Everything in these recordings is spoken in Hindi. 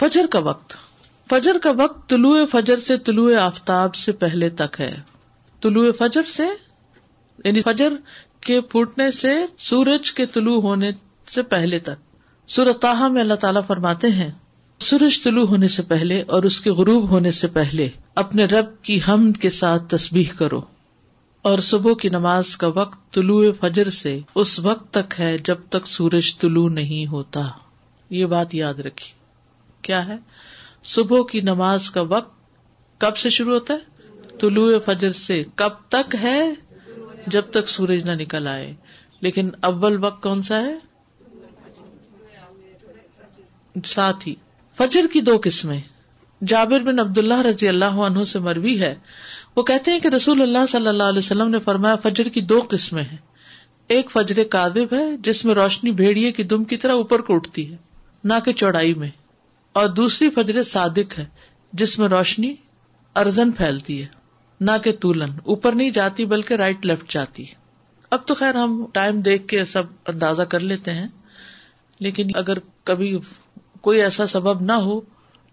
फजर का वक्त फजर का वक्त तुलु फजर से तुलु आफ्ताब से पहले तक है तुलु फजर से यानी फजर के फूटने से सूरज के तुलु होने से पहले तक सूरताहा में अल्लाह ताला फरमाते हैं सूरज तुलु होने से पहले और उसके गुरूब होने से पहले अपने रब की हमद के साथ तस्बीह करो और सुबह की नमाज का वक्त तुलु फजर से उस वक्त तक है जब तक सूरज तुलु नहीं होता ये बात याद रखी क्या है सुबह की नमाज का वक्त कब से शुरू होता है तुलु फजर से कब तक है जब तक सूरज ना निकल आए लेकिन अव्वल वक्त कौन सा है साथ ही फजर की दो किस्में जाबिर बिन अब्दुल्ला रजी अल्लाह अनहु से मरवी है वो कहते हैं कि रसूल अल्लाह सल्लल्लाहु अलैहि वसल्लम ने फरमाया फजर की दो किस्में हैं एक फजर कादिब है जिसमें रोशनी भेड़िए की दुम की तरह ऊपर को उठती है ना कि चौड़ाई में और दूसरी फजर सादिक है जिसमे रोशनी अर्जन फैलती है ना कि तूलन ऊपर नहीं जाती बल्कि राइट लेफ्ट जाती अब तो खैर हम टाइम देख के सब अंदाजा कर लेते हैं लेकिन अगर कभी कोई ऐसा सबब ना हो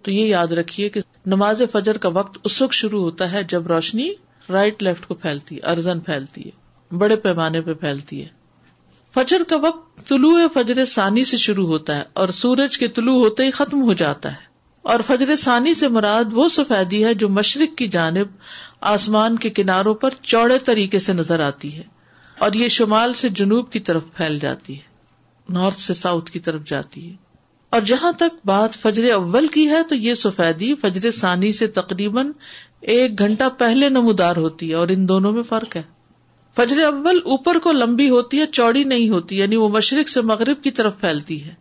तो ये याद रखिये की नमाज फजर का वक्त उस वक्त शुरू होता है जब रोशनी राइट लेफ्ट को फैलती है अर्जन फैलती है बड़े पैमाने पर फैलती है फजर का वक्त तुलु फजर सानी से शुरू होता है और सूरज के तुलु होते ही खत्म हो जाता है और फजर सानी से मुराद वो सफेदी है जो मशरक की जानब आसमान के किनारों पर चौड़े तरीके से नजर आती है और ये शुमाल से जुनूब की तरफ फैल जाती है नॉर्थ से साउथ की तरफ जाती है और जहां तक बात फजरे अव्वल की है तो ये सफेदी फजरे सानी से तकरीबन एक घंटा पहले नमोदार होती है और इन दोनों में फर्क है फजर अव्वल ऊपर को लंबी होती है चौड़ी नहीं होती यानी वो मशरक से मगरब की तरफ फैलती है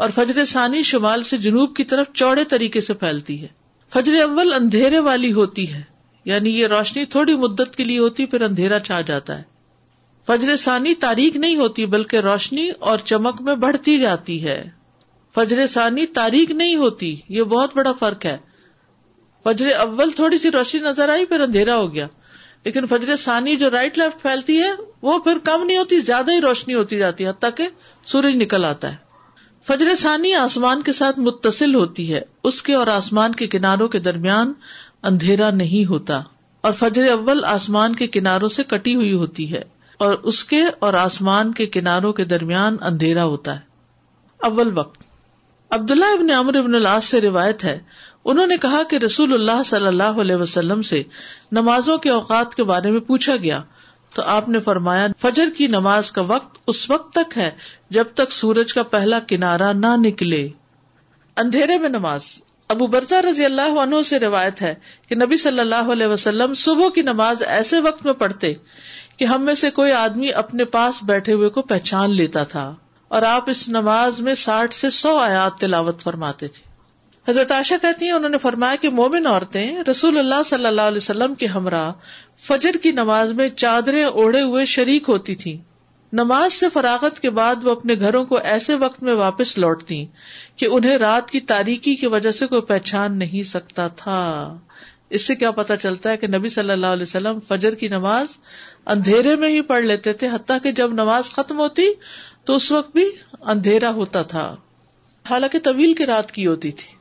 और फजर सानी शुमाल से जुनूब की तरफ चौड़े तरीके से फैलती है फजर अव्वल अंधेरे वाली होती है यानी ये रोशनी थोड़ी मुद्दत के लिए होती फिर अंधेरा छा जाता है फजर सानी तारीख नहीं होती बल्कि रोशनी और चमक में बढ़ती जाती है फजर सानी तारीख नहीं होती ये बहुत बड़ा फर्क है फजरे अव्वल थोड़ी सी रोशनी नजर आई फिर अंधेरा हो गया लेकिन फजर सानी जो राइट लेफ्ट फैलती है वो फिर कम नहीं होती ज्यादा ही रोशनी होती जाती है तक सूरज निकल आता है फजर सानी आसमान के साथ मुतसिल होती है उसके और आसमान के किनारों के दरमियान अंधेरा नहीं होता और फजर अव्वल आसमान के किनारों से कटी हुई होती है और उसके और आसमान के किनारों के दरमियान अंधेरा होता है अव्वल वक्त अब्दुल्ला इबन अमर इबन से रिवायत है उन्होंने कहा कि रसूल सल्लल्लाहु अलैहि वसल्लम से नमाजों के औकात के बारे में पूछा गया तो आपने फरमाया फजर की नमाज का वक्त उस वक्त तक है जब तक सूरज का पहला किनारा ना निकले अंधेरे में नमाज अबू बरजा रजी अल्लाह से रिवायत है कि नबी सल्लल्लाहु अलैहि वसल्लम सुबह की नमाज ऐसे वक्त में पढ़ते कि हम में से कोई आदमी अपने पास बैठे हुए को पहचान लेता था और आप इस नमाज में साठ से सौ आयात तिलावत फरमाते थे हजरत आशा कहती हैं उन्होंने फरमाया कि मोमिन औरतें रसूलुल्लाह सल्लल्लाहु अलैहि के हमरा फजर की नमाज में चादरें ओढ़े हुए शरीक होती थी नमाज से फरागत के बाद वो अपने घरों को ऐसे वक्त में वापस लौटती कि उन्हें रात की तारीकी की वजह से कोई पहचान नहीं सकता था इससे क्या पता चलता है कि नबी सल्लल्लाहु अलैहि वसल्लम फजर की नमाज अंधेरे में ही पढ़ लेते थे हत्या कि जब नमाज खत्म होती तो उस वक्त भी अंधेरा होता था हालांकि तवील की रात की होती थी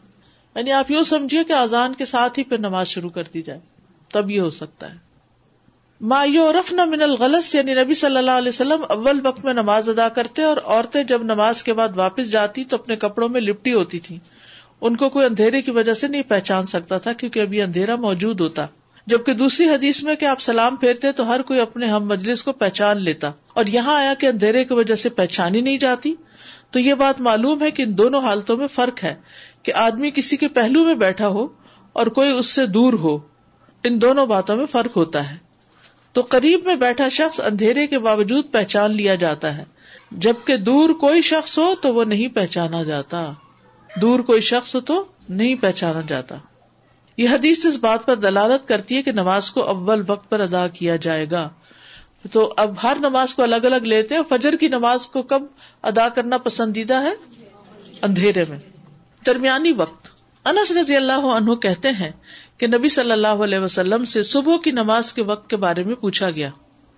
यानी आप यूं समझिए कि आजान के साथ ही फिर नमाज शुरू कर दी जाए तब ये हो सकता है मायूरफ न मिनल गलस यानी नबी सल्लल्लाहु अलैहि वसल्लम अव्वल वक्त में नमाज अदा करते और औरतें जब नमाज के बाद वापस जाती तो अपने कपड़ों में लिपटी होती थी उनको कोई अंधेरे की वजह से नहीं पहचान सकता था क्योंकि अभी अंधेरा मौजूद होता जबकि दूसरी हदीस में आप सलाम फेरते तो हर कोई अपने हम मजलिस को पहचान लेता और यहाँ आया कि अंधेरे की वजह से पहचानी नहीं जाती तो ये बात मालूम है कि इन दोनों हालतों में फर्क है कि आदमी किसी के पहलू में बैठा हो और कोई उससे दूर हो इन दोनों बातों में फर्क होता है तो करीब में बैठा शख्स अंधेरे के बावजूद पहचान लिया जाता है जबकि दूर कोई शख्स हो तो वो नहीं पहचाना जाता दूर कोई शख्स हो तो नहीं पहचाना जाता यह हदीस इस बात पर दलालत करती है कि नमाज को अव्वल वक्त पर अदा किया जाएगा तो अब हर नमाज को अलग अलग लेते हैं फजर की नमाज को कब अदा करना पसंदीदा है अंधेरे में दरमियानी वक्त अनस रजी अल्लाह अनहु कहते हैं कि नबी सल्लल्लाहु अलैहि वसल्लम से सुबह की नमाज के वक्त के बारे में पूछा गया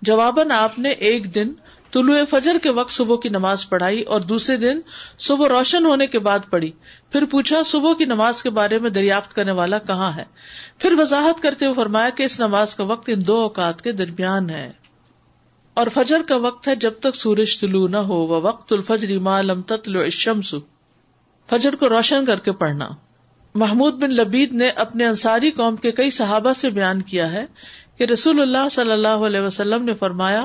जवाबन आपने एक दिन तुलु फजर के वक्त सुबह की नमाज पढ़ाई और दूसरे दिन सुबह रोशन होने के बाद पढ़ी फिर पूछा सुबह की नमाज के बारे में दरियाफ्त करने वाला कहाँ है फिर वजाहत करते हुए फरमाया कि इस नमाज का वक्त इन दो औकात के दरमियान है और फजर का वक्त है जब तक सूरज तुलू न हो वह वक्त उल फजरी मालम तत्लो शमसु फजर को रोशन करके पढ़ना महमूद बिन लबीद ने अपने अंसारी कौम के कई सहाबा से बयान किया है कि रसूलुल्लाह सल्लल्लाहु अलैहि वसल्लम ने फरमाया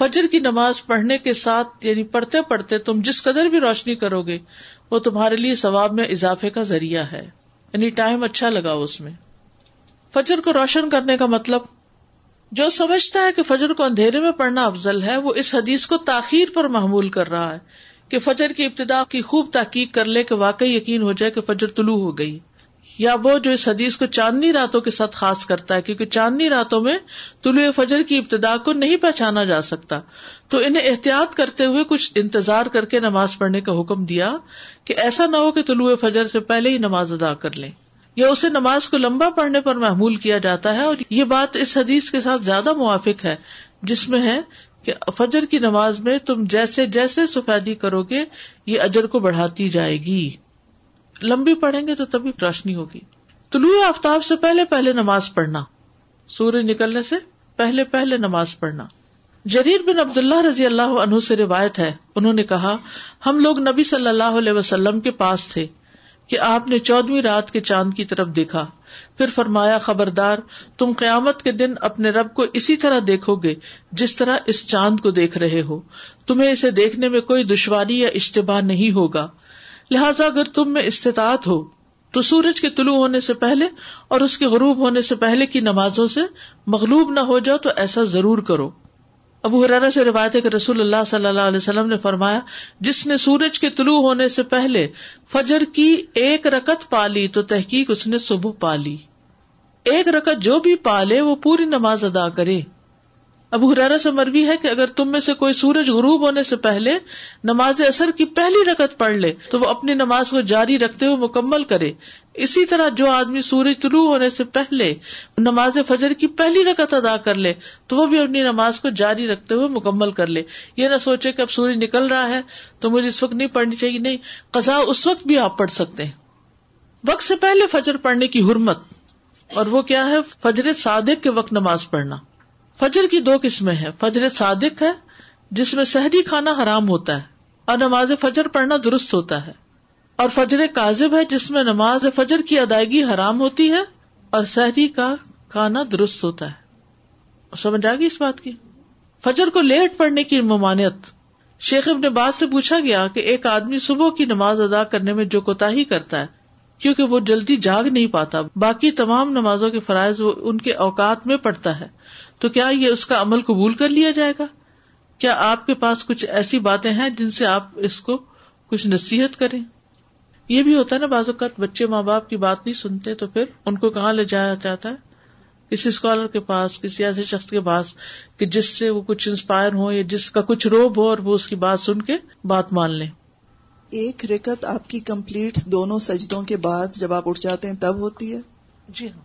फजर की नमाज पढ़ने के साथ यानी पढ़ते पढ़ते तुम जिस कदर भी रोशनी करोगे वो तुम्हारे लिए सवाब में इजाफे का जरिया है यानी टाइम अच्छा लगाओ उसमें फजर को रोशन करने का मतलब जो समझता है कि फजर को अंधेरे में पढ़ना अफजल है वो इस हदीस को ताखीर पर महमूल कर रहा है कि फजर की इब्तदा की खूब तहकीक कर ले कि वाकई यकीन हो जाए कि फजर तुलु हो गई या वो जो इस हदीस को चांदनी रातों के साथ खास करता है क्योंकि चांदनी रातों में तुलु फजर की इब्तदा को नहीं पहचाना जा सकता तो इन्हें एहतियात करते हुए कुछ इंतजार करके नमाज पढ़ने का हुक्म दिया कि ऐसा न हो कि तुलु फजर से पहले ही नमाज अदा कर ले या उसे नमाज को लम्बा पढ़ने पर महमूल किया जाता है और ये बात इस हदीस के साथ ज्यादा मुआफिक है जिसमें है कि फजर की नमाज में तुम जैसे जैसे सफेदी करोगे ये अजर को बढ़ाती जाएगी लंबी पढ़ेंगे तो तभी रोशनी होगी तुलु तो आफ्ताब से पहले पहले नमाज पढ़ना सूर्य निकलने से पहले पहले नमाज पढ़ना जरीर बिन अब्दुल्ला रजी अल्लाह अनु से रिवायत है उन्होंने कहा हम लोग नबी सल्लल्लाहु अलैहि के पास थे कि आपने चौदवी रात के चांद की तरफ देखा फिर फरमाया खबरदार तुम क्यामत के दिन अपने रब को इसी तरह देखोगे जिस तरह इस चांद को देख रहे हो तुम्हे इसे देखने में कोई दुश्वारी या इश्तबा नहीं होगा लिहाजा अगर तुम में इस्तात हो तो सूरज के तुलु होने से पहले और उसके गरूब होने से पहले की नमाजों से मगलूब न हो जाओ तो ऐसा जरूर करो अबू हुररा से रिवायत के कि रसूल सल्लल्लाहु अलैहि ने फरमाया जिसने सूरज के तुलु होने से पहले फजर की एक रकत पाली तो तहकीक उसने सुबह पाली एक रकत जो भी पाले वो पूरी नमाज अदा करे अब हुरारा से मरवी है कि अगर तुम में से कोई सूरज गुरूब होने से पहले नमाज असर की पहली रकत पढ़ ले तो वो अपनी नमाज को जारी रखते हुए मुकम्मल करे इसी तरह जो आदमी सूरज तुलू होने से पहले नमाज फजर की पहली रकत अदा कर ले तो वो भी अपनी नमाज को जारी रखते हुए मुकम्मल कर ले ये ना सोचे कि अब सूरज निकल रहा है तो मुझे इस वक्त नहीं पढ़नी चाहिए नहीं कजा उस वक्त भी आप पढ़ सकते हैं वक्त से पहले फजर पढ़ने की हुरमत और वो क्या है फजर सादिक के वक्त नमाज पढ़ना फजर की दो किस्में है फजर सादिक है जिसमे सहरी खाना हराम होता है और नमाज फजर पढ़ना दुरुस्त होता है और फजर काजिब है जिसमे नमाज फजर की अदायगी हराम होती है और सहरी का खाना दुरुस्त होता है समझ आएगी इस बात की फजर को लेट पढ़ने की ममानियत शेख ने बाद से पूछा गया कि एक आदमी सुबह की नमाज अदा करने में जो कोताही करता है क्योंकि वो जल्दी जाग नहीं पाता बाकी तमाम नमाजों के फरज उनके औकात में पड़ता है तो क्या ये उसका अमल कबूल कर लिया जाएगा क्या आपके पास कुछ ऐसी बातें हैं जिनसे आप इसको कुछ नसीहत करें ये भी होता है ना बाजुकात बच्चे माँ बाप की बात नहीं सुनते तो फिर उनको कहाँ ले जाया जाता है किसी स्कॉलर के पास किसी ऐसे शख्स के पास कि जिससे वो कुछ इंस्पायर हो या जिसका कुछ रोब हो और वो उसकी बात सुन के बात मान लें एक रिकत आपकी कम्प्लीट दोनों सजदों के बाद जब आप उठ जाते हैं तब होती है जी हाँ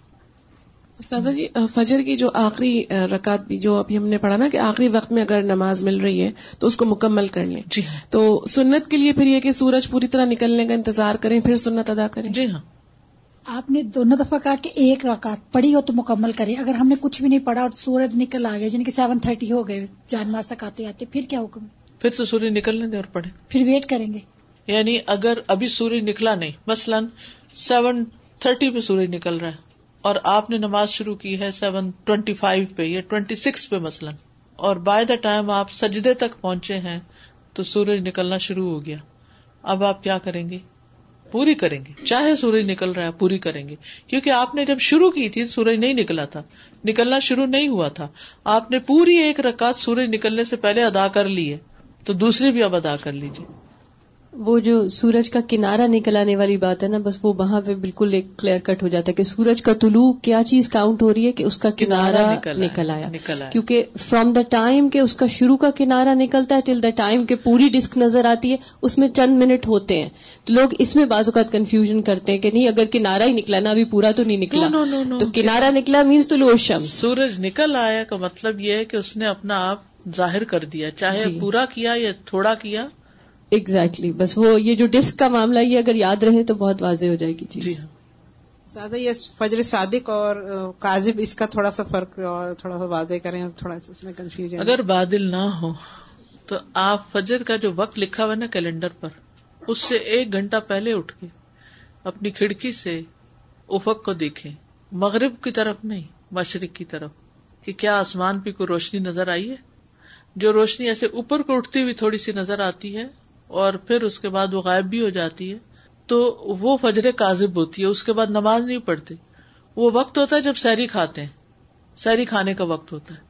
उस्ताजा जी फजर की जो आखिरी रकात भी जो अभी हमने पढ़ा ना कि आखिरी वक्त में अगर नमाज मिल रही है तो उसको मुकम्मल कर लें जी हाँ। तो सुन्नत के लिए फिर यह कि सूरज पूरी तरह निकलने का इंतजार करें फिर सुन्नत अदा करें जी हाँ आपने दोनों दफा कहा कि एक रकात पढ़ी हो तो मुकम्मल करें अगर हमने कुछ भी नहीं पढ़ा और सूरज निकल आ गया जिनके सेवन थर्टी हो गए जानमाज तक आते आते फिर क्या हुक्म फिर तो सूर्य निकलने और पढ़े फिर वेट करेंगे यानी अगर अभी सूर्य निकला नहीं मसलन सेवन थर्टी पे सूर्य निकल रहा है और आपने नमाज शुरू की है सेवन ट्वेंटी फाइव पे या ट्वेंटी सिक्स पे मसलन और बाय द टाइम आप सजदे तक पहुंचे हैं तो सूरज निकलना शुरू हो गया अब आप क्या करेंगे पूरी करेंगे चाहे सूरज निकल रहा है पूरी करेंगे क्योंकि आपने जब शुरू की थी सूरज नहीं निकला था निकलना शुरू नहीं हुआ था आपने पूरी एक रकात सूरज निकलने से पहले अदा कर ली है तो दूसरी भी अब अदा कर लीजिए वो जो सूरज का किनारा निकल आने वाली बात है ना बस वो वहां पे बिल्कुल एक क्लियर कट हो जाता है कि सूरज का तुलू क्या चीज काउंट हो रही है कि उसका किनारा, किनारा निकल, आया, क्योंकि फ्रॉम द टाइम के उसका शुरू का किनारा निकलता है टिल द टाइम के पूरी डिस्क नजर आती है उसमें चंद मिनट होते हैं तो लोग इसमें बाजूकात कन्फ्यूजन करते हैं कि नहीं अगर किनारा ही निकला ना अभी पूरा तो नहीं निकला नो, नो, नो, तो किनारा निकला मीन्स तो लो शम्स सूरज निकल आया का मतलब यह है कि उसने अपना आप जाहिर कर दिया चाहे पूरा किया या थोड़ा किया एग्जैक्टली exactly. बस वो ये जो डिस्क का मामला ये अगर याद रहे तो बहुत वाजे हो जाएगी चीज ज्यादा हाँ। ये फजर सादिक और काजिब इसका थोड़ा सा फर्क और थोड़ा सा वाजे करें थोड़ा सा उसमें कंफ्यूजन अगर बादल ना हो तो आप फजर का जो वक्त लिखा हुआ ना कैलेंडर पर उससे एक घंटा पहले उठ के अपनी खिड़की से उफक को देखें मगरब की तरफ नहीं मशरक की तरफ कि क्या आसमान पे कोई रोशनी नजर आई है जो रोशनी ऐसे ऊपर को उठती हुई थोड़ी सी नजर आती है और फिर उसके बाद वो गायब भी हो जाती है तो वो फजर काजिब होती है उसके बाद नमाज नहीं पढ़ती वो वक्त होता है जब सैरी खाते हैं सैरी खाने का वक्त होता है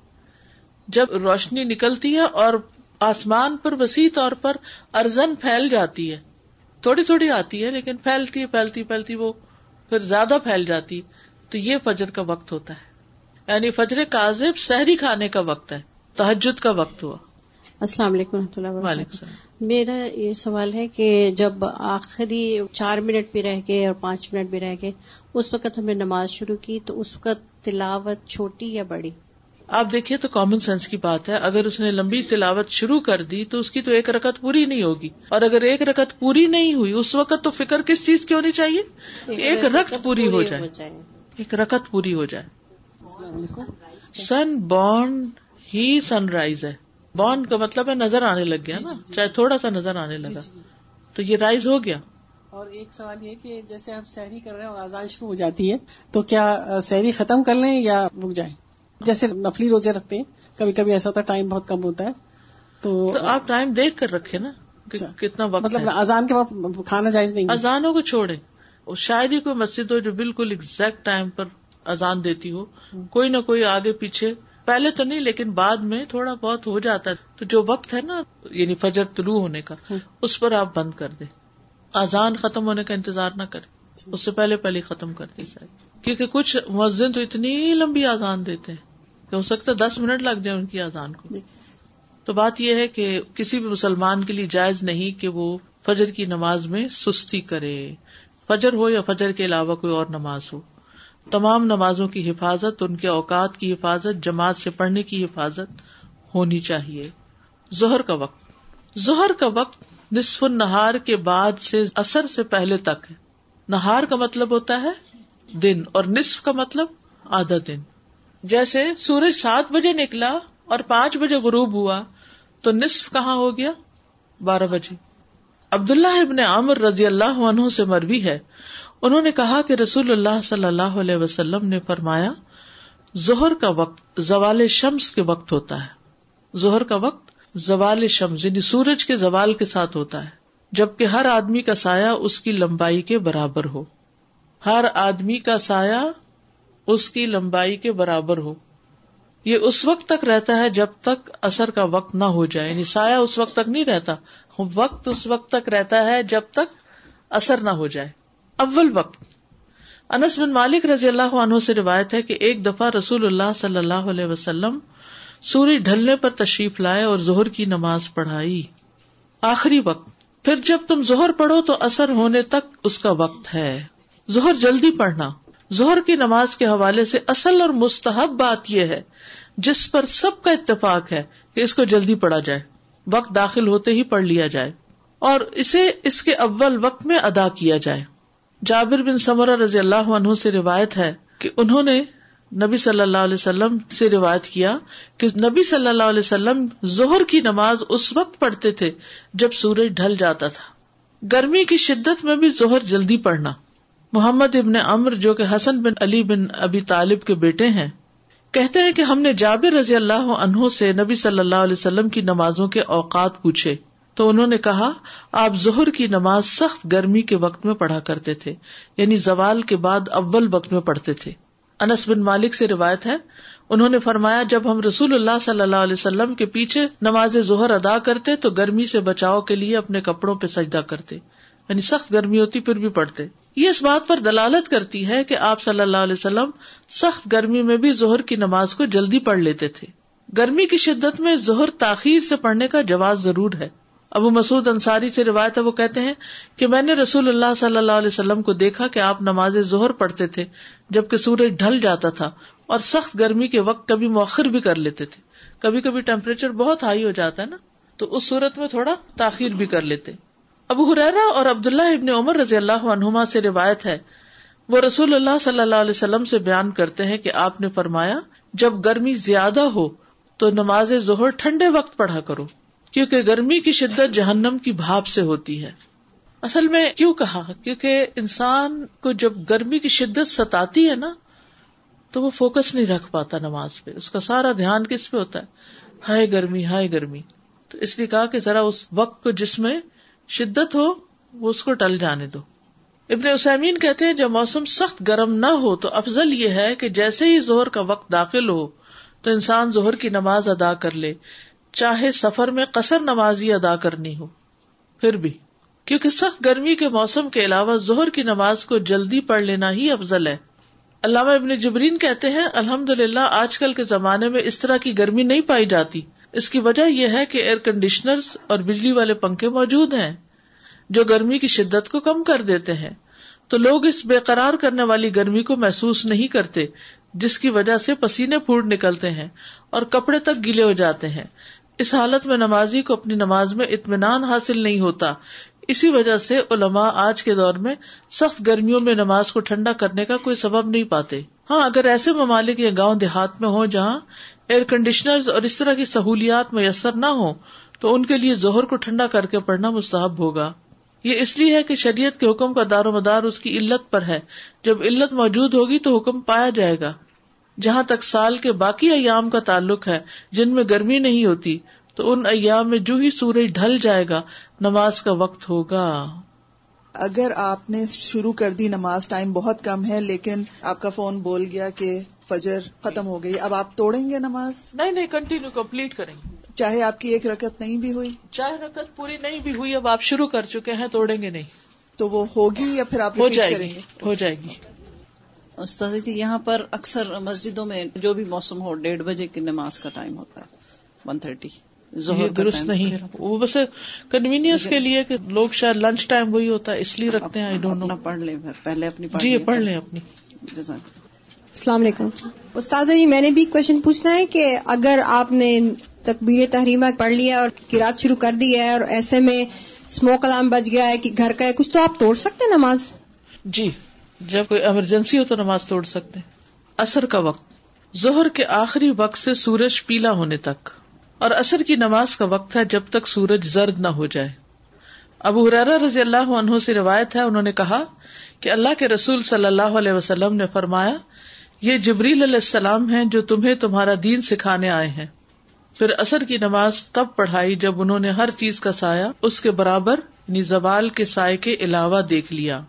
जब रोशनी निकलती है और आसमान पर वसी तौर पर अर्जन फैल जाती है थोड़ी थोड़ी आती है लेकिन फैलती है फैलती फैलती वो फिर ज्यादा फैल जाती है तो ये फजर का वक्त होता है यानी फजर काजिब सहरी खाने का वक्त है तहजद का वक्त हुआ असला वालेकुम मेरा ये सवाल है कि जब आखिरी चार मिनट भी रह गए और पांच मिनट भी रह गए उस वक्त हमने नमाज शुरू की तो उस वक्त तिलावत छोटी या बड़ी आप देखिए तो कॉमन सेंस की बात है अगर उसने लंबी तिलावत शुरू कर दी तो उसकी तो एक रकत पूरी नहीं होगी और अगर एक रकत पूरी नहीं हुई उस वक्त तो फिक्र किस चीज की होनी चाहिए एक, एक रकत पूरी, पूरी हो जाए।, एक रकत पूरी हो जाए सन बॉर्न ही सनराइज है बॉन का मतलब है नजर आने लग गया जी, ना चाहे थोड़ा सा नजर आने लगा तो ये राइज हो गया और एक सवाल ये कि जैसे आप सहरी कर रहे हैं और आजान शुरू हो जाती है तो क्या सहरी खत्म कर लें या रुक जाए जैसे नफली रोजे रखते हैं कभी कभी ऐसा होता है टाइम बहुत कम होता है तो, तो आप टाइम देख कर रखे ना कि, अच्छा। कितना वक्त मतलब अजान के बाद खाना जायज नहीं अजानों को छोड़े और शायद ही कोई मस्जिद हो जो बिल्कुल एग्जैक्ट टाइम पर अजान देती हो हम्म। कोई ना कोई आगे पीछे पहले तो नहीं लेकिन बाद में थोड़ा बहुत हो जाता है तो जो वक्त है ना यानी फजर तुलू होने का हम्म। उस पर आप बंद कर दें आजान खत्म होने का इंतजार ना करें उससे पहले पहले खत्म कर दी जाए क्योंकि कुछ मस्जिद तो इतनी लंबी आजान देते हैं कि हो सकता है दस मिनट लग जाए उनकी आजान को तो बात यह है कि किसी भी मुसलमान के लिए जायज नहीं कि वो फजर की नमाज में सुस्ती करे फजर हो या फजर के अलावा कोई और नमाज हो तमाम नमाजों की हिफाजत उनके औकात की हिफाजत जमात से पढ़ने की हिफाजत होनी चाहिए जोहर का वक्त जोहर का वक्त निसफ नहार के बाद से असर से पहले तक है नहार का मतलब होता है दिन और निसफ का मतलब आधा दिन जैसे सूरज सात बजे निकला और पांच बजे गरूब हुआ तो निसफ कहाँ हो गया बारह बजे अब्दुल्ला इबन आमर रजी अल्लाह से मरवी है उन्होंने कहा कि रसूल सल्लल्लाहु अलैहि वसल्लम ने फरमाया जोहर का वक्त जवाल शम्स के वक्त होता है जोहर का वक्त जवाल शम्स यानी सूरज के जवाल के साथ होता है जबकि हर आदमी का साया उसकी लंबाई के बराबर हो हर आदमी का साया उसकी लंबाई के बराबर हो ये उस वक्त तक रहता है जब तक असर का वक्त ना हो जाए यानी साया उस वक्त तक नहीं रहता वक्त उस वक्त तक रहता है जब तक असर ना हो जाए अव्वल वक्त अनस बिन मालिक रजी अल्लाह عنہ से रिवायत है कि एक दफा रसूलुल्लाह सल्लल्लाहु अलैहि वसल्लम सूर्य ढलने पर तशरीफ लाए और जोहर की नमाज पढ़ाई आखिरी वक्त फिर जब तुम जोहर पढ़ो तो असर होने तक उसका वक्त है जोहर जल्दी पढ़ना जोहर की नमाज के हवाले से असल और मुस्तहब बात यह है जिस पर सबका इतफाक है कि इसको जल्दी पढ़ा जाए वक्त दाखिल होते ही पढ़ लिया जाए और इसे इसके अव्वल वक्त में अदा किया जाए जाबिर बिन समरा रजी अल्लाह से रिवायत है कि उन्होंने नबी सल्लल्लाहु अलैहि वसल्लम से रिवायत किया कि नबी सल्लल्लाहु अलैहि वसल्लम जोहर की नमाज उस वक्त पढ़ते थे जब सूरज ढल जाता था गर्मी की शिद्दत में भी जोहर जल्दी पढ़ना मोहम्मद इबन अमर जो कि हसन बिन अली बिन अबी तालिब के बेटे हैं कहते हैं कि हमने जाबिर रजी अल्लाह से नबी सल्लल्लाहु की नमाजों के औकात पूछे तो उन्होंने कहा आप जोहर की नमाज सख्त गर्मी के वक्त में पढ़ा करते थे यानी जवाल के बाद अव्वल वक्त में पढ़ते थे अनस बिन मालिक से रिवायत है उन्होंने फरमाया जब हम रसूल सल्लल्लाहु के पीछे नमाज जोहर अदा करते तो गर्मी से बचाव के लिए अपने कपड़ों पर सजदा करते यानी सख्त गर्मी होती फिर भी पढ़ते ये इस बात पर दलालत करती है कि आप सल्लल्लाहु अलैहि वसल्लम सख्त गर्मी में भी जोहर की नमाज को जल्दी पढ़ लेते थे गर्मी की शिद्दत में जोहर ताखिर से पढ़ने का जवाब जरूर है अबू मसूद अंसारी से रिवायत है वो कहते हैं कि मैंने रसूल सल्लल्लाहु अलैहि वसल्लम को देखा कि आप नमाज जोहर पढ़ते थे जबकि सूरज ढल जाता था और सख्त गर्मी के वक्त कभी मौखर भी कर लेते थे कभी कभी टेम्परेचर बहुत हाई हो जाता है ना तो उस सूरत में थोड़ा ताखिर भी कर लेते अबू हुरैरा और अब्दुल्ला इबन उमर रजी अल्लाह से रिवायत है वो रसूल सल्लल्लाहु अलैहि वसल्लम से बयान करते हैं कि आपने फरमाया जब गर्मी ज्यादा हो तो नमाज जोहर ठंडे वक्त पढ़ा करो क्योंकि गर्मी की शिद्दत जहन्नम की भाप से होती है असल में क्यों कहा क्योंकि इंसान को जब गर्मी की शिद्दत सताती है ना तो वो फोकस नहीं रख पाता नमाज पे उसका सारा ध्यान किस पे होता है हाय गर्मी हाय गर्मी तो इसलिए कहा कि जरा उस वक्त को जिसमे शिद्दत हो वो उसको टल जाने दो इबन उसमीन कहते हैं जब मौसम सख्त गर्म न हो तो अफजल यह है कि जैसे ही जोहर का वक्त दाखिल हो तो इंसान जोहर की नमाज अदा कर ले चाहे सफर में कसर नमाजी अदा करनी हो फिर भी क्योंकि सख्त गर्मी के मौसम के अलावा जोहर की नमाज को जल्दी पढ़ लेना ही अफजल है अल्लामा इबन जबरीन कहते हैं अलहमद आज कल के जमाने में इस तरह की गर्मी नहीं पाई जाती इसकी वजह यह है की एयर कंडीशनर और बिजली वाले पंखे मौजूद है जो गर्मी की शिद्दत को कम कर देते हैं तो लोग इस बेकरार करने वाली गर्मी को महसूस नहीं करते जिसकी वजह से पसीने फूट निकलते हैं और कपड़े तक गीले हो जाते हैं इस हालत में नमाजी को अपनी नमाज में इतमान हासिल नहीं होता इसी वजह से उलमा आज के दौर में सख्त गर्मियों में नमाज को ठंडा करने का कोई सबब नहीं पाते हाँ अगर ऐसे ममालिक या गाँव देहात में हो जहाँ एयर कंडीशनर और इस तरह की सहूलियात मैसर न हो तो उनके लिए जोहर को ठंडा करके पढ़ना मुस्ताहब होगा ये इसलिए है कि शरीयत के हुक्म का दारोमदार उसकी इल्लत पर है जब इल्लत मौजूद होगी तो हुक्म पाया जाएगा जहाँ तक साल के बाकी अयाम का ताल्लुक है जिनमें गर्मी नहीं होती तो उन अयाम में जो ही सूरज ढल जाएगा नमाज का वक्त होगा अगर आपने शुरू कर दी नमाज टाइम बहुत कम है लेकिन आपका फोन बोल गया कि फजर खत्म हो गई अब आप तोड़ेंगे नमाज नहीं नहीं कंटिन्यू कंप्लीट करेंगे चाहे आपकी एक रकत नहीं भी हुई चाहे रकत पूरी नहीं भी हुई अब आप शुरू कर चुके हैं तोड़ेंगे नहीं तो वो होगी या फिर आप हो जाएगी करेंगे? हो जाएगी उस्ताद जी यहाँ पर अक्सर मस्जिदों में जो भी मौसम हो डेढ़ बजे की नमाज का टाइम होता है वन थर्टी दुरुस्त नहीं वो बस कन्वीनियंस के लिए कि लोग शायद लंच टाइम वही होता है इसलिए रखते हैं आई डोंट नो पढ़ लें पहले अपनी जी पढ़ लें अपनी असलम उस्ताद जी मैंने भी क्वेश्चन पूछना है की अगर आपने तकबीर तहरीमा पढ़ लिया और किरात शुरू कर दी है और ऐसे में स्मोक अलार्म बज गया है कि घर का है कुछ तो आप तोड़ सकते हैं नमाज जी जब कोई इमरजेंसी हो तो नमाज तोड़ सकते हैं असर का वक्त जोहर के आखिरी वक्त से सूरज पीला होने तक और असर की नमाज का वक्त है जब तक सूरज जर्द न हो जाए अब हुररा रजी अल्लाह अनहों से रिवायत है उन्होंने कहा कि अल्लाह के रसूल सल्लल्लाहु अलैहि वसल्लम ने फरमाया ये जबरील सलाम है जो तुम्हें तुम्हारा दीन सिखाने आए हैं फिर असर की नमाज तब पढ़ाई जब उन्होंने हर चीज का साया उसके बराबर निजवाल के साय के अलावा देख लिया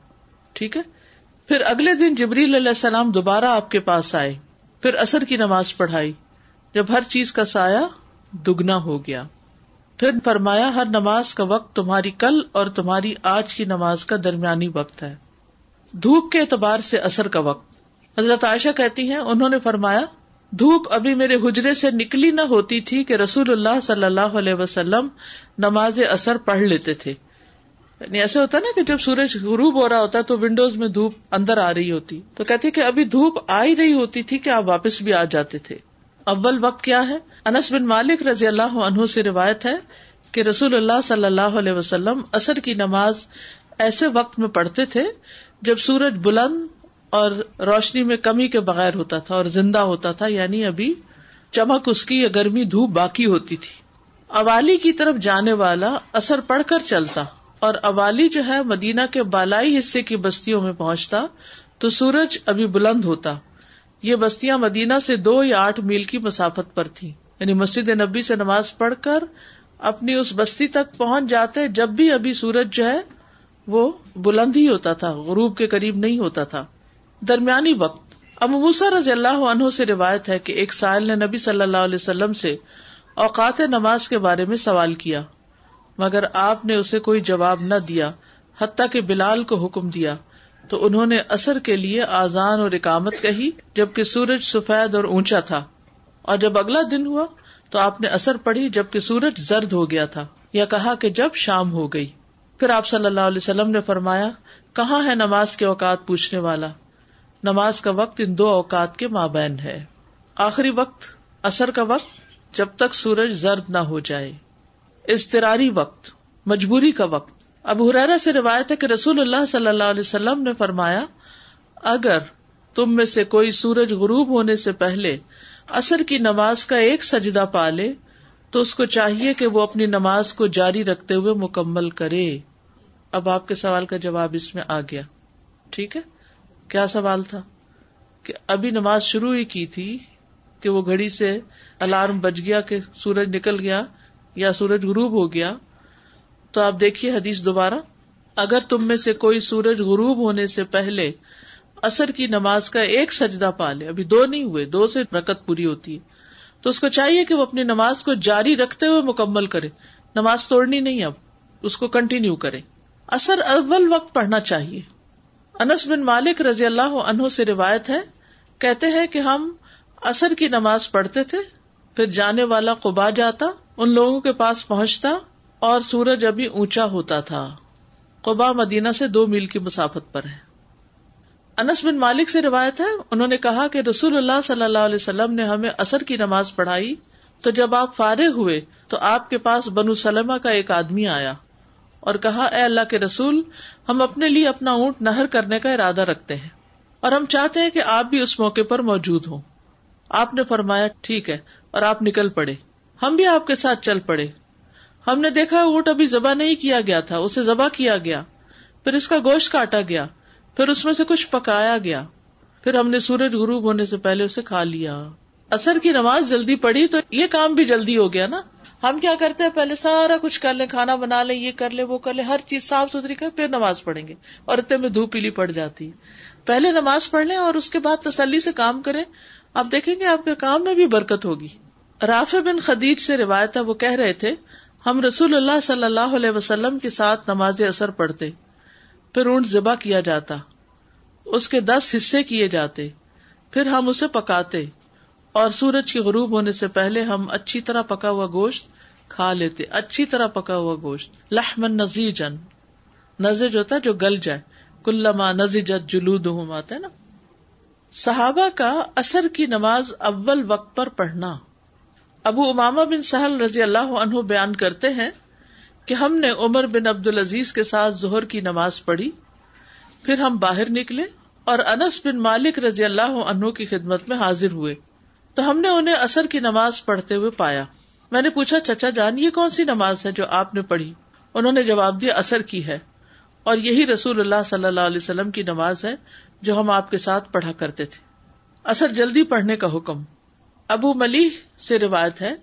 ठीक है फिर अगले दिन जबरील सलाम दोबारा आपके पास आए फिर असर की नमाज पढ़ाई जब हर चीज का साया दुगना हो गया फिर फरमाया हर नमाज का वक्त तुम्हारी कल और तुम्हारी आज की नमाज का दरमियानी वक्त है धूप के एतबार से असर का वक्त हजरत आयशा कहती है उन्होंने फरमाया धूप अभी मेरे हुजरे से निकली न होती थी कि रसूलुल्लाह सल्लल्लाहु नमाज असर पढ़ लेते थे यानी ऐसे होता है ना कि जब सूरज गुरूब हो रहा होता है तो विंडोज में धूप अंदर आ रही होती तो कहते कि अभी धूप आ ही रही होती थी कि आप वापस भी आ जाते थे अव्वल वक्त क्या है अनस बिन मालिक रजी अल्लाह अनहु से रिवायत है कि रसूल सल्लल्लाहु अलैहि वसल्लम असर की नमाज ऐसे वक्त में पढ़ते थे जब सूरज बुलंद और रोशनी में कमी के बगैर होता था और जिंदा होता था यानी अभी चमक उसकी या गर्मी धूप बाकी होती थी अवाली की तरफ जाने वाला असर पढ़कर चलता और अवाली जो है मदीना के बालाई हिस्से की बस्तियों में पहुंचता तो सूरज अभी बुलंद होता ये बस्तियां मदीना से दो या आठ मील की मसाफत पर थी यानी मस्जिद नबी से नमाज पढ़कर अपनी उस बस्ती तक पहुंच जाते जब भी अभी सूरज जो है वो बुलंद ही होता था गरूब के करीब नहीं होता था दरमियानी वक्त अब मूसा रजी अल्लाह से रिवायत है की एक साल ने नबी सल्लल्लाहु ऐसी औकात नमाज के बारे में सवाल किया मगर आपने उसे कोई जवाब न दिया हती के बिलाल को हुक्म दिया तो उन्होंने असर के लिए आजान और इकामत कही जबकि सूरज सफेद और ऊंचा था और जब अगला दिन हुआ तो आपने असर पढ़ी जबकि सूरज जर्द हो गया था या कहा कि जब शाम हो गई फिर आप सल्लल्लाहु अलैहि वसल्लम ने फरमाया कहा है नमाज के औकात पूछने वाला नमाज का वक्त इन दो औकात के माबेन है आखिरी वक्त असर का वक्त जब तक सूरज जर्द न हो जाए इसतरारी वक्त मजबूरी का वक्त अब हुरैरा से रिवायत है कि रसूलुल्लाह सल्लल्लाहु अलैहि वसल्लम ने फरमाया अगर तुम में से कोई सूरज गुरूब होने से पहले असर की नमाज का एक सजदा पाले तो उसको चाहिए कि वो अपनी नमाज को जारी रखते हुए मुकम्मल करे अब आपके सवाल का जवाब इसमें आ गया ठीक है क्या सवाल था कि अभी नमाज शुरू ही की थी कि वो घड़ी से अलार्म बज गया कि सूरज निकल गया या सूरज गुरूब हो गया तो आप देखिए हदीस दोबारा अगर तुम में से कोई सूरज गुरूब होने से पहले असर की नमाज का एक सजदा पा ले अभी दो नहीं हुए दो से रकत पूरी होती है तो उसको चाहिए कि वो अपनी नमाज को जारी रखते हुए मुकम्मल करे नमाज तोड़नी नहीं अब उसको कंटिन्यू करे असर अव्वल वक्त पढ़ना चाहिए अनस बिन मालिक रजी अल्लाह अनहो से रिवायत है कहते हैं कि हम असर की नमाज पढ़ते थे फिर जाने वाला कुबा जाता उन लोगों के पास पहुंचता और सूरज अभी ऊंचा होता था कुबा मदीना से दो मील की मुसाफत पर है अनस बिन मालिक से रिवायत है उन्होंने कहा कि रसूलुल्लाह सल्लल्लाहु अलैहि वसल्लम ने हमें असर की नमाज पढ़ाई तो जब आप फारे हुए तो आपके पास बनु सलमा का एक आदमी आया और कहा ए अल्लाह के रसूल हम अपने लिए अपना ऊंट नहर करने का इरादा रखते हैं और हम चाहते हैं कि आप भी उस मौके पर मौजूद हो आपने फरमाया ठीक है और आप निकल पड़े हम भी आपके साथ चल पड़े हमने देखा ऊँट अभी जबा नहीं किया गया था उसे जबा किया गया फिर इसका गोश्त काटा गया फिर उसमें से कुछ पकाया गया फिर हमने सूरज गुरूब होने से पहले उसे खा लिया असर की नमाज जल्दी पड़ी तो ये काम भी जल्दी हो गया ना हम क्या करते हैं पहले सारा कुछ कर ले खाना बना ले ये कर ले वो कर ले हर चीज साफ सुथरी कर फिर नमाज पढ़ेंगे और इतने में धूप पीली पड़ जाती पहले नमाज पढ़ लें और उसके बाद तसली से काम करें आप देखेंगे आपके काम में भी बरकत होगी राफे बिन खदीज से रिवायत है वो कह रहे थे हम रसूलुल्लाह सल्लल्लाहु अलैहि वसल्लम के साथ नमाज असर पढ़ते फिर ऊंट जिबा किया जाता उसके दस हिस्से किए जाते फिर हम उसे पकाते और सूरज के गरूब होने से पहले हम अच्छी तरह पका हुआ गोश्त खा लेते अच्छी तरह पका हुआ गोश्त लहमन नजीजन नजीज होता जो गल जाए कुल्लमा नजीजत जुलूद आता है ना सहाबा का असर की नमाज अव्वल वक्त पर पढ़ना अबू उमामा बिन सहल रजी अल्लाह अनहु बयान करते हैं कि हमने उमर बिन अब्दुल अजीज के साथ जोहर की नमाज पढ़ी फिर हम बाहर निकले और अनस बिन मालिक रजी अल्लाह अनहु की खिदमत में हाजिर हुए तो हमने उन्हें असर की नमाज पढ़ते हुए पाया मैंने पूछा चचा जान ये कौन सी नमाज है जो आपने पढ़ी उन्होंने जवाब दिया असर की है और यही रसूल सल्लल्लाहु अलैहि वसल्लम की नमाज है जो हम आपके साथ पढ़ा करते थे असर जल्दी पढ़ने का हुक्म अबू मलीह से रिवायत है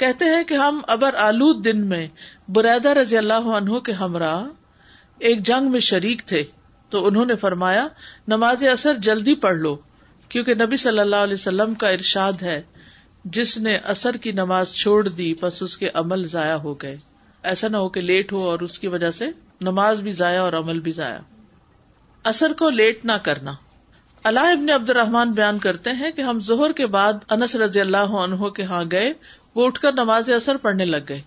कहते हैं कि हम अबर आलूद दिन में बुरैदा रजी अल्लाह के हमरा एक जंग में शरीक थे तो उन्होंने फरमाया नमाज असर जल्दी पढ़ लो क्योंकि नबी सल्लल्लाहु का इरशाद है जिसने असर की नमाज छोड़ दी बस उसके अमल जाया हो गए ऐसा ना हो कि लेट हो और उसकी वजह से नमाज भी जाया और अमल भी जाया असर को लेट ना करना अला इबन अब्दुलरहमान बयान करते हैं कि हम जोहर के बाद अनस रजी अल्लाह के यहाँ गए वो उठकर नमाज असर पढ़ने लग गए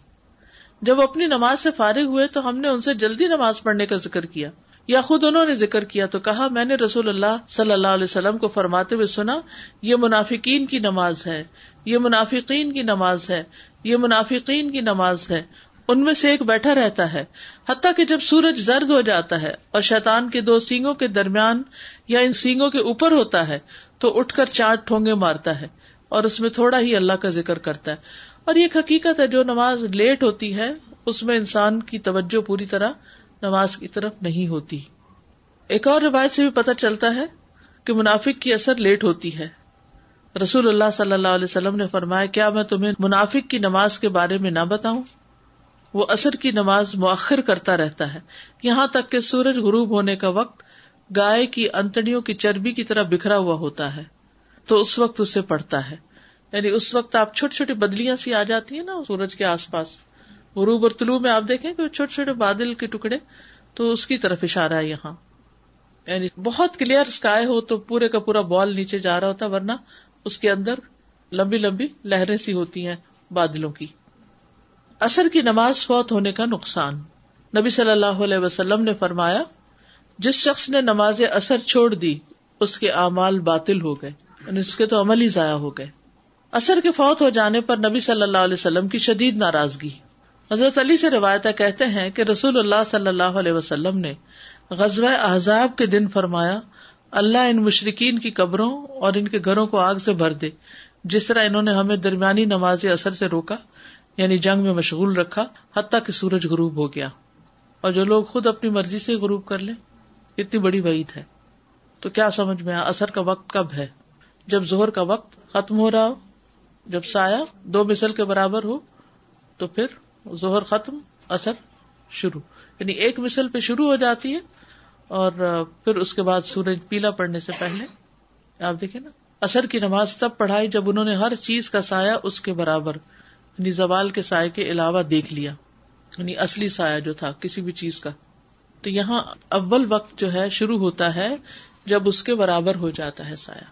जब अपनी नमाज से फारिग हुए तो हमने उनसे जल्दी नमाज पढ़ने का जिक्र किया या खुद उन्होंने जिक्र किया तो कहा मैंने रसूलुल्लाह सल्लल्लाहु अलैहि को फरमाते हुए सुना ये मुनाफिकीन की नमाज है ये मुनाफिकीन की नमाज है ये मुनाफिकीन की नमाज है उनमें से एक बैठा रहता है हती की जब सूरज जर्द हो जाता है और शैतान के दो सींगों के दरमियान या इन सींगों के ऊपर होता है तो उठकर चार ठोंगे मारता है और उसमें थोड़ा ही अल्लाह का जिक्र करता है और ये हकीकत है जो नमाज लेट होती है उसमें इंसान की तवज्जो पूरी तरह नमाज की तरफ नहीं होती एक और रिवायत से भी पता चलता है कि मुनाफिक की असर लेट होती है रसूलुल्लाह सल्लल्लाहु अलैहि वसल्लम ने फरमाया क्या मैं तुम्हें मुनाफिक की नमाज के बारे में न बताऊं वो असर की नमाज मौखर करता रहता है यहाँ तक कि सूरज गुरूब होने का वक्त गाय की अंतड़ियों की चर्बी की तरह बिखरा हुआ होता है तो उस वक्त उसे पड़ता है यानी उस वक्त आप छोटी छोटी बदलियां सी आ जाती है ना सूरज के आसपास गुरूब और तुलू में आप देखें कि छोटे छोटे बादल के टुकड़े तो उसकी तरफ इशारा है यहाँ यानी बहुत क्लियर स्काय हो तो पूरे का पूरा बॉल नीचे जा रहा होता वरना उसके अंदर लंबी लंबी लहरें सी होती हैं बादलों की असर की नमाज फौत होने का नुकसान नबी सल्लल्लाहु अलैहि ने फरमाया जिस शख्स ने नमाज असर छोड़ दी उसके अमाल बातिल हो गए उसके तो अमल ही जया हो गए असर के फौत हो जाने पर नबी सल्लल्लाहु की शदीद नाराजगी हजरत अली से रिवायत कहते हैं कि रसूलुल्लाह सल्लल्लाहु अलैहि वसल्लम ने गजवा अहजाब के दिन फरमाया अल्लाह इन मुशरकिन की कब्रों और इनके घरों को आग से भर दे जिस तरह इन्होंने हमें दरमियानी नमाज असर से रोका यानी जंग में मशगूल रखा हती कि सूरज गरूब हो गया और जो लोग खुद अपनी मर्जी से गुरूब कर ले इतनी बड़ी वईद है तो क्या समझ में आया असर का वक्त कब है जब जोहर का वक्त खत्म हो रहा हो जब साया दो मिसल के बराबर हो तो फिर जोहर खत्म असर शुरू यानी एक मिसल पे शुरू हो जाती है और फिर उसके बाद सूरज पीला पड़ने से पहले आप देखे ना असर की नमाज तब पढ़ाई जब उन्होंने हर चीज का साया उसके बराबर जवाल के साय के अलावा देख लिया यानी असली साया जो था किसी भी चीज का तो यहाँ अव्वल वक्त जो है शुरू होता है जब उसके बराबर हो जाता है साया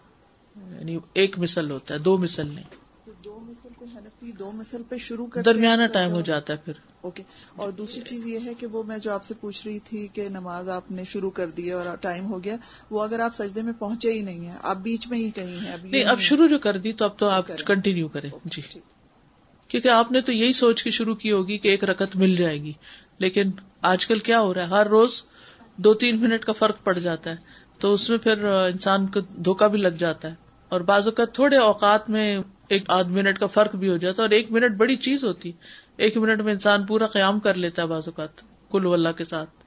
यानी एक मिसल होता है दो मिसल नहीं तो दो मिसल को दो मिसल पे शुरू कर दरमियाना टाइम हो तो- जाता है फिर ओके और दूसरी चीज ये है कि वो मैं जो आपसे पूछ रही थी कि नमाज आपने शुरू कर दी और टाइम हो गया वो अगर आप सजदे में पहुंचे ही नहीं है आप बीच में ही कहीं है नहीं अब शुरू जो कर दी तो अब तो, तो आप कंटिन्यू करें जी क्योंकि आपने तो यही सोच के शुरू की होगी कि एक रकत मिल जाएगी लेकिन आजकल क्या हो रहा है हर रोज दो तीन मिनट का फर्क पड़ जाता है तो उसमें फिर इंसान को धोखा भी लग जाता है और बाजू का थोड़े औकात में एक आध मिनट का फर्क भी हो जाता है और एक मिनट बड़ी चीज होती है एक मिनट में इंसान पूरा क्याम कर लेता है बाजूकात कुल वल्ला के साथ